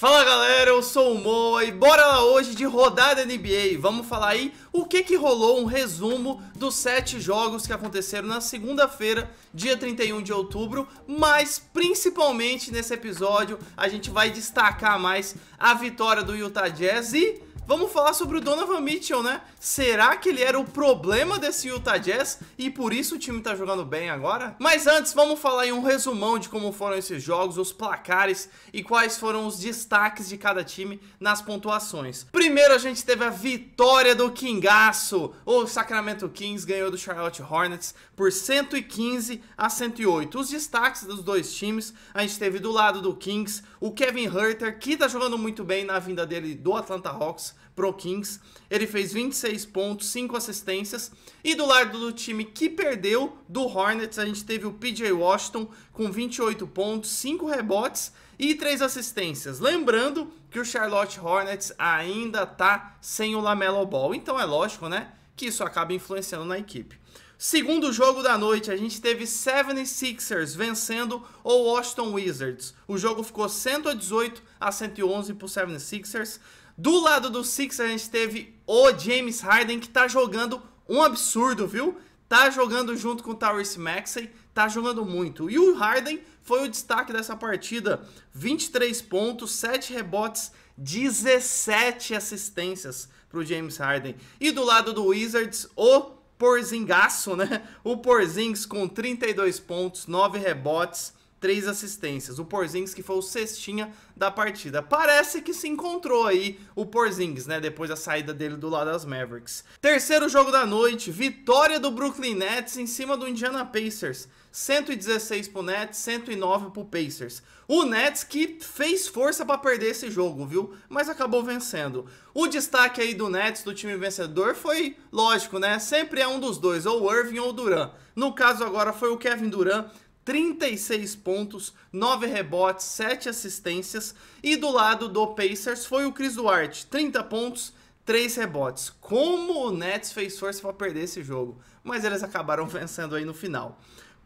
Fala galera, eu sou o Moa e bora lá hoje de rodada NBA. Vamos falar aí o que que rolou, um resumo dos sete jogos que aconteceram na segunda-feira, dia 31 de outubro, mas principalmente nesse episódio a gente vai destacar mais a vitória do Utah Jazz e vamos falar sobre o Donovan Mitchell, né? Será que ele era o problema desse Utah Jazz e por isso o time tá jogando bem agora? Mas antes, vamos falar em um resumão de como foram esses jogos, os placares e quais foram os destaques destaques de cada time nas pontuações. Primeiro a gente teve a vitória do Kingaço. O Sacramento Kings ganhou do Charlotte Hornets por 115 a 108. Os destaques dos dois times, a gente teve do lado do Kings o Kevin Herter, que tá jogando muito bem na vinda dele do Atlanta Hawks pro Kings. Ele fez 26 pontos, 5 assistências. E do lado do time que perdeu, do Hornets, a gente teve o PJ Washington com 28 pontos, 5 rebotes e três assistências. Lembrando que o Charlotte Hornets ainda tá sem o Lamelo Ball, então é lógico, né, que isso acaba influenciando na equipe. Segundo jogo da noite, a gente teve 76ers vencendo o Washington Wizards. O jogo ficou 118 a 111 pro 76ers. Do lado do Sixers, a gente teve o James Harden, que tá jogando um absurdo, viu? Tá jogando junto com o Tyrese Maxey, tá jogando muito. E o Harden foi o destaque dessa partida: 23 pontos, 7 rebotes, 17 assistências para o James Harden. E do lado do Wizards, o Porzingaço, né? O Porzingis com 32 pontos, 9 rebotes, 3 assistências. O Porzingis que foi o cestinha da partida. Parece que se encontrou aí o Porzingis, né? Depois da saída dele do lado das Mavericks. Terceiro jogo da noite, vitória do Brooklyn Nets em cima do Indiana Pacers. 116 pro Nets, 109 pro Pacers. O Nets que fez força para perder esse jogo, viu? Mas acabou vencendo. O destaque aí do Nets, do time vencedor, foi lógico, né? Sempre é um dos dois, ou o Irving ou o Duran. No caso agora foi o Kevin Durant, 36 pontos, 9 rebotes, 7 assistências. E do lado do Pacers foi o Chris Duarte, 30 pontos, 3 rebotes. Como o Nets fez força para perder esse jogo, mas eles acabaram vencendo aí no final.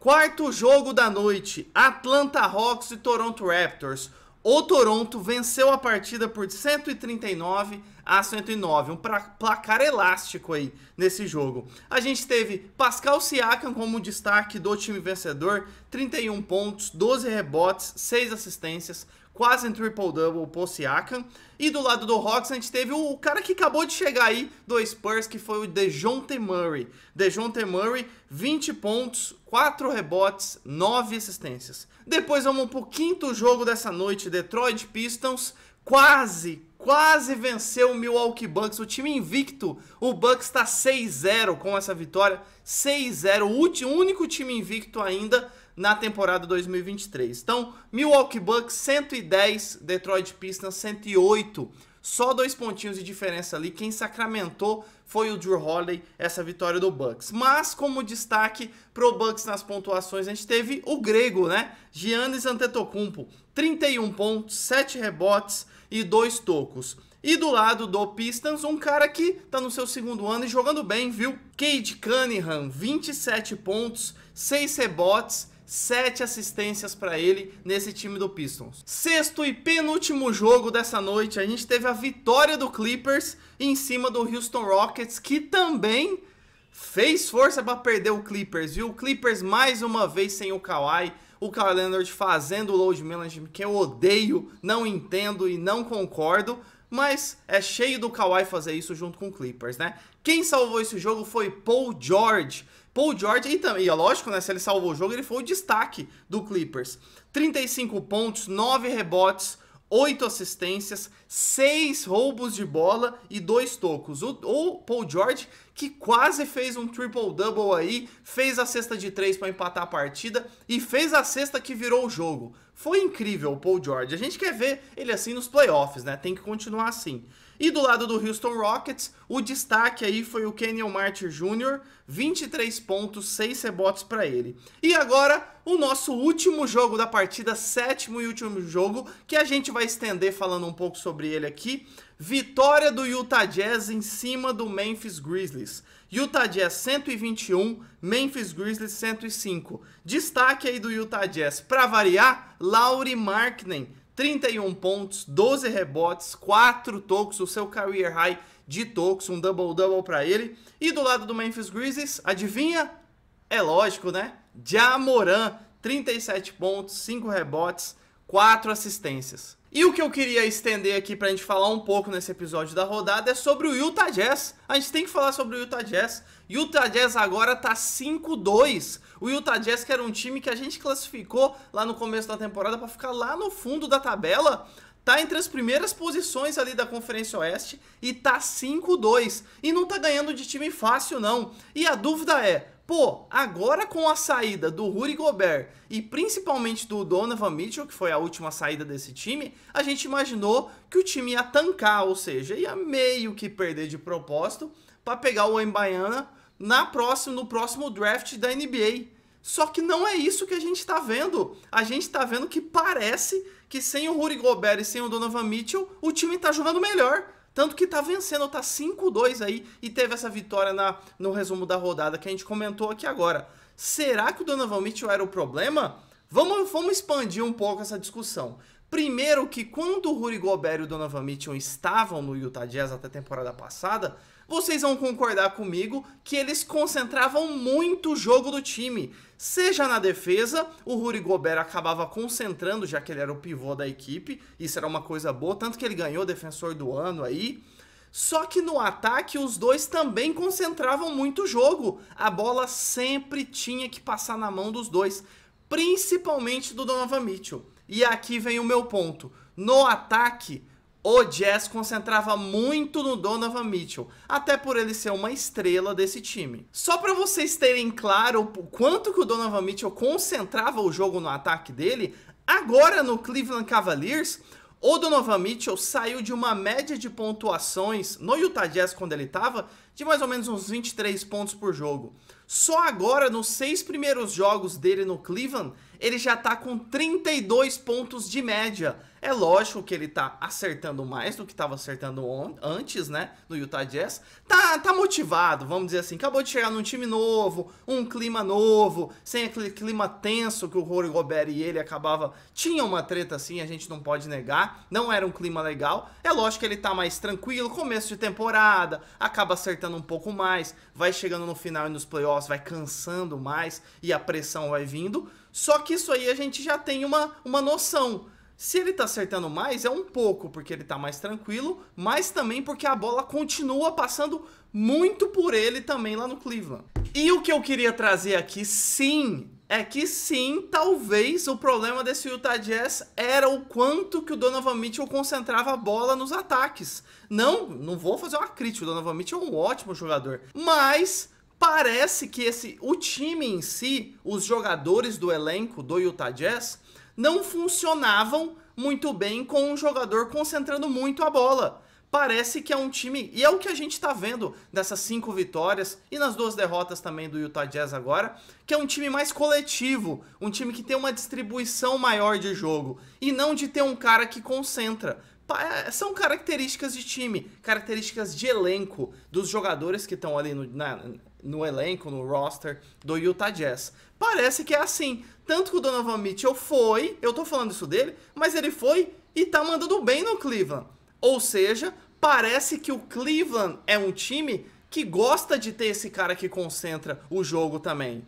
Quarto jogo da noite, Atlanta Hawks e Toronto Raptors. O Toronto venceu a partida por 139 a 109, um placar elástico aí nesse jogo. A gente teve Pascal Siakam como destaque do time vencedor, 31 pontos, 12 rebotes, 6 assistências, quase um triple-double o Siakam. E do lado do Hawks a gente teve o, cara que acabou de chegar aí do Spurs, que foi o DeJounte Murray. DeJounte Murray, 20 pontos, 4 rebotes, 9 assistências. Depois vamos pro quinto jogo dessa noite, Detroit Pistons, quase, quase venceu o Milwaukee Bucks, o time invicto. O Bucks está 6-0 com essa vitória, 6-0, o único time invicto ainda na temporada 2023. Então, Milwaukee Bucks 110, Detroit Pistons 108. Só dois pontinhos de diferença ali. Quem sacramentou foi o Drew Holiday, essa vitória do Bucks. Mas como destaque pro Bucks nas pontuações, a gente teve o grego, né? Giannis Antetokounmpo, 31 pontos, 7 rebotes e 2 tocos. E do lado do Pistons, um cara que tá no seu segundo ano e jogando bem, viu? Cade Cunningham, 27 pontos, 6 rebotes sete assistências para ele nesse time do Pistons. Sexto e penúltimo jogo dessa noite, a gente teve a vitória do Clippers em cima do Houston Rockets, que também fez força para perder o Clippers, viu? O Clippers mais uma vez sem o Kawhi, o Kawhi Leonard fazendo o load management que eu odeio, não entendo e não concordo, mas é cheio do Kawhi fazer isso junto com o Clippers, né? Quem salvou esse jogo foi Paul George. Paul George, e também, é lógico, né? Se ele salvou o jogo, ele foi o destaque do Clippers. 35 pontos, 9 rebotes, 8 assistências, 6 roubos de bola e 2 tocos. O, o Paul George que quase fez um triple-double aí, fez a cesta de três para empatar a partida e fez a cesta que virou o jogo. Foi incrível o Paul George. A gente quer ver ele assim nos playoffs, né? Tem que continuar assim. E do lado do Houston Rockets, o destaque aí foi o Kenyon Martin Jr., 23 pontos, 6 rebotes para ele. E agora, o nosso último jogo da partida, sétimo e último jogo, que a gente vai estender falando um pouco sobre ele aqui. Vitória do Utah Jazz em cima do Memphis Grizzlies. Utah Jazz 121, Memphis Grizzlies 105. Destaque aí do Utah Jazz. Para variar, Lauri Marknen, 31 pontos, 12 rebotes, 4 tocos, o seu career high de tocos, um double-double para ele. E do lado do Memphis Grizzlies, adivinha? É lógico, né? Jamoran, 37 pontos, 5 rebotes, 4 assistências. E o que eu queria estender aqui pra gente falar um pouco nesse episódio da rodada é sobre o Utah Jazz. A gente tem que falar sobre o Utah Jazz. Utah Jazz agora tá 5-2. O Utah Jazz que era um time que a gente classificou lá no começo da temporada para ficar lá no fundo da tabela, tá entre as primeiras posições ali da Conferência Oeste e tá 5-2 e não tá ganhando de time fácil não. E a dúvida é, Pô, agora com a saída do Rudy Gobert e principalmente do Donovan Mitchell, que foi a última saída desse time, a gente imaginou que o time ia tancar, ou seja, ia meio que perder de propósito para pegar o Embaiana na próxima, no próximo draft da NBA. Só que não é isso que a gente está vendo. A gente está vendo que parece que sem o Rudy Gobert e sem o Donovan Mitchell, o time está jogando melhor. Tanto que tá vencendo, tá 5-2 aí e teve essa vitória na, no resumo da rodada que a gente comentou aqui agora. Será que o Donovan Mitchell era o problema? Vamos, vamos expandir um pouco essa discussão. Primeiro que quando o Rudy Gobert e o Donovan Mitchell estavam no Utah Jazz até a temporada passada, vocês vão concordar comigo que eles concentravam muito o jogo do time. Seja na defesa, o Ruri Gobert acabava concentrando, já que ele era o pivô da equipe, isso era uma coisa boa, tanto que ele ganhou defensor do ano aí. Só que no ataque os dois também concentravam muito o jogo. A bola sempre tinha que passar na mão dos dois, principalmente do Donovan Mitchell. E aqui vem o meu ponto. No ataque, o Jazz concentrava muito no Donovan Mitchell, até por ele ser uma estrela desse time. Só para vocês terem claro o quanto que o Donovan Mitchell concentrava o jogo no ataque dele, agora no Cleveland Cavaliers, o Donovan Mitchell saiu de uma média de pontuações no Utah Jazz quando ele estava de mais ou menos uns 23 pontos por jogo. Só agora, nos seis primeiros jogos dele no Cleveland, ele já está com 32 pontos de média. É lógico que ele está acertando mais do que estava acertando antes, né? No Utah Jazz. Tá, tá motivado, vamos dizer assim. Acabou de chegar num time novo, um clima novo, sem aquele clima tenso que o Rory Gobert e ele acabava. Tinha uma treta assim, a gente não pode negar. Não era um clima legal. É lógico que ele tá mais tranquilo, começo de temporada, acaba acertando um pouco mais, vai chegando no final e nos playoffs, vai cansando mais e a pressão vai vindo. Só que isso aí a gente já tem uma, uma noção. Se ele tá acertando mais, é um pouco porque ele tá mais tranquilo, mas também porque a bola continua passando muito por ele também lá no Cleveland. E o que eu queria trazer aqui, sim, é que sim, talvez o problema desse Utah Jazz era o quanto que o Donovan Mitchell concentrava a bola nos ataques. Não, não vou fazer uma crítica, o Donovan Mitchell é um ótimo jogador, mas parece que esse o time em si, os jogadores do elenco do Utah Jazz não funcionavam muito bem com um jogador concentrando muito a bola parece que é um time, e é o que a gente está vendo nessas cinco vitórias e nas duas derrotas também do Utah Jazz agora, que é um time mais coletivo, um time que tem uma distribuição maior de jogo e não de ter um cara que concentra. É, são características de time, características de elenco dos jogadores que estão ali no, na, no elenco, no roster do Utah Jazz. Parece que é assim. Tanto que o Donovan Mitchell foi, eu tô falando isso dele, mas ele foi e tá mandando bem no Cleveland. Ou seja, parece que o Cleveland é um time que gosta de ter esse cara que concentra o jogo também.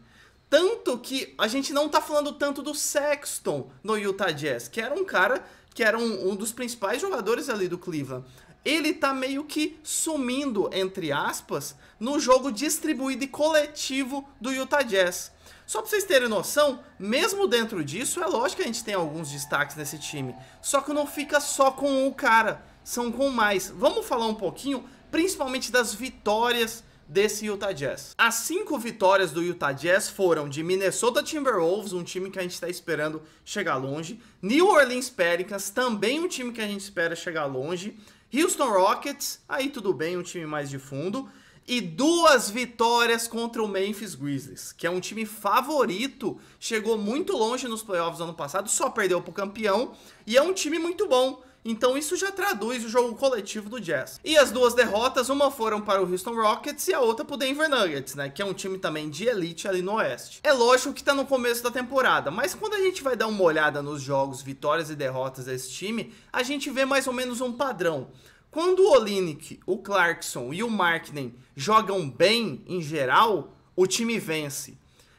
Tanto que a gente não tá falando tanto do Sexton no Utah Jazz, que era um cara que era um, um dos principais jogadores ali do Cleveland. Ele tá meio que sumindo, entre aspas, no jogo distribuído e coletivo do Utah Jazz. Só pra vocês terem noção, mesmo dentro disso, é lógico que a gente tem alguns destaques nesse time. Só que não fica só com o cara são com mais. Vamos falar um pouquinho, principalmente das vitórias desse Utah Jazz. As cinco vitórias do Utah Jazz foram de Minnesota Timberwolves, um time que a gente está esperando chegar longe, New Orleans Pelicans, também um time que a gente espera chegar longe, Houston Rockets, aí tudo bem, um time mais de fundo, e duas vitórias contra o Memphis Grizzlies, que é um time favorito, chegou muito longe nos playoffs ano passado, só perdeu para o campeão e é um time muito bom. Então isso já traduz o jogo coletivo do Jazz. E as duas derrotas, uma foram para o Houston Rockets e a outra para o Denver Nuggets, né? Que é um time também de elite ali no Oeste. É lógico que está no começo da temporada, mas quando a gente vai dar uma olhada nos jogos, vitórias e derrotas desse time, a gente vê mais ou menos um padrão. Quando o Olinick, o Clarkson e o Markkinen jogam bem em geral, o time vence.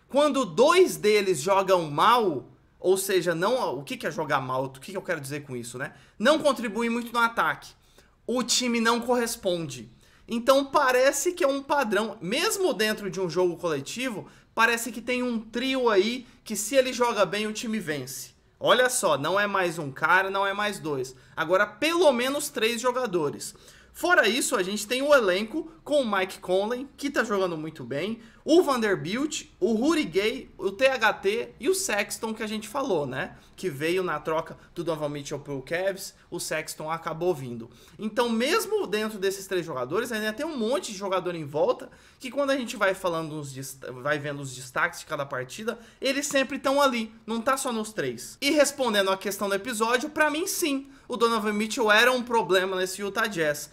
Quando dois deles jogam mal, ou seja, não, o que, é jogar mal? O que, que eu quero dizer com isso, né? Não contribui muito no ataque. O time não corresponde. Então parece que é um padrão, mesmo dentro de um jogo coletivo, parece que tem um trio aí que se ele joga bem o time vence. Olha só, não é mais um cara, não é mais dois. Agora, pelo menos três jogadores. Fora isso, a gente tem o elenco com o Mike Conley, que tá jogando muito bem, o Vanderbilt, o Rudy Gay, o THT e o Sexton que a gente falou, né? Que veio na troca do Donovan Mitchell pro Cavs, o Sexton acabou vindo. Então, mesmo dentro desses três jogadores, ainda tem um monte de jogador em volta, que quando a gente vai falando os vai vendo os destaques de cada partida, eles sempre estão ali, não tá só nos três. E respondendo à questão do episódio, para mim sim, o Donovan Mitchell era um problema nesse Utah Jazz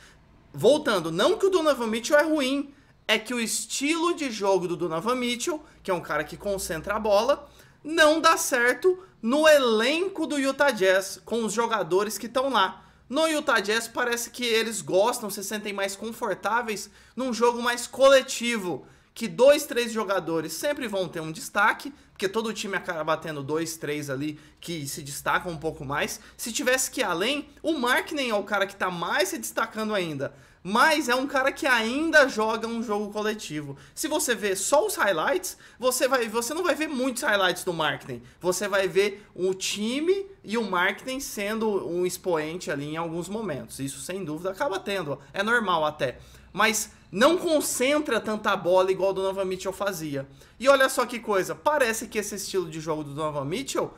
voltando, não que o Donovan Mitchell é ruim, é que o estilo de jogo do Donovan Mitchell, que é um cara que concentra a bola, não dá certo no elenco do Utah Jazz, com os jogadores que estão lá. No Utah Jazz parece que eles gostam, se sentem mais confortáveis num jogo mais coletivo que dois, três jogadores sempre vão ter um destaque, porque todo time acaba tendo dois, três ali que se destacam um pouco mais. Se tivesse que ir além, o marketing é o cara que está mais se destacando ainda, mas é um cara que ainda joga um jogo coletivo. Se você vê só os highlights, você vai, você não vai ver muitos highlights do marketing Você vai ver o time e o marketing sendo um expoente ali em alguns momentos. Isso sem dúvida acaba tendo, é normal até. Mas não concentra tanta bola igual o Donovan Mitchell fazia. E olha só que coisa, parece que esse estilo de jogo do Donovan Mitchell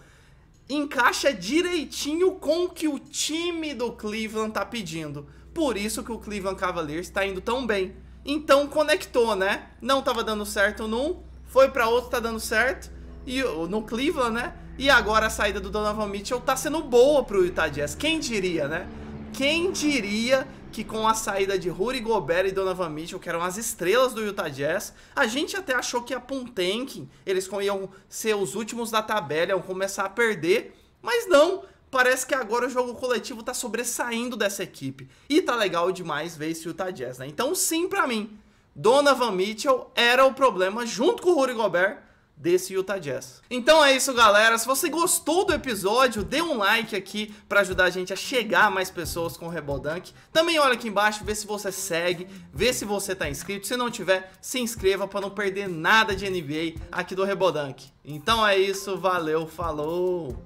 encaixa direitinho com o que o time do Cleveland tá pedindo. Por isso que o Cleveland Cavaliers tá indo tão bem. Então conectou, né? Não tava dando certo num, foi para outro, tá dando certo. E no Cleveland, né? E agora a saída do Donovan Mitchell tá sendo boa pro Utah Jazz. Quem diria, né? Quem diria que com a saída de Rudy Gobert e Donovan Mitchell, que eram as estrelas do Utah Jazz, a gente até achou que a Puntenkin, eles iam ser os últimos da tabela, iam começar a perder, mas não. Parece que agora o jogo coletivo tá sobressaindo dessa equipe. E tá legal demais ver esse Utah Jazz, né? Então sim, para mim, Donovan Mitchell era o problema junto com o Rudy Gobert desse Utah Jazz. Então é isso, galera. Se você gostou do episódio, dê um like aqui para ajudar a gente a chegar a mais pessoas com o Rebodank. Também olha aqui embaixo, vê se você segue, vê se você tá inscrito. Se não tiver, se inscreva para não perder nada de NBA aqui do Rebodank. Então é isso, valeu, falou.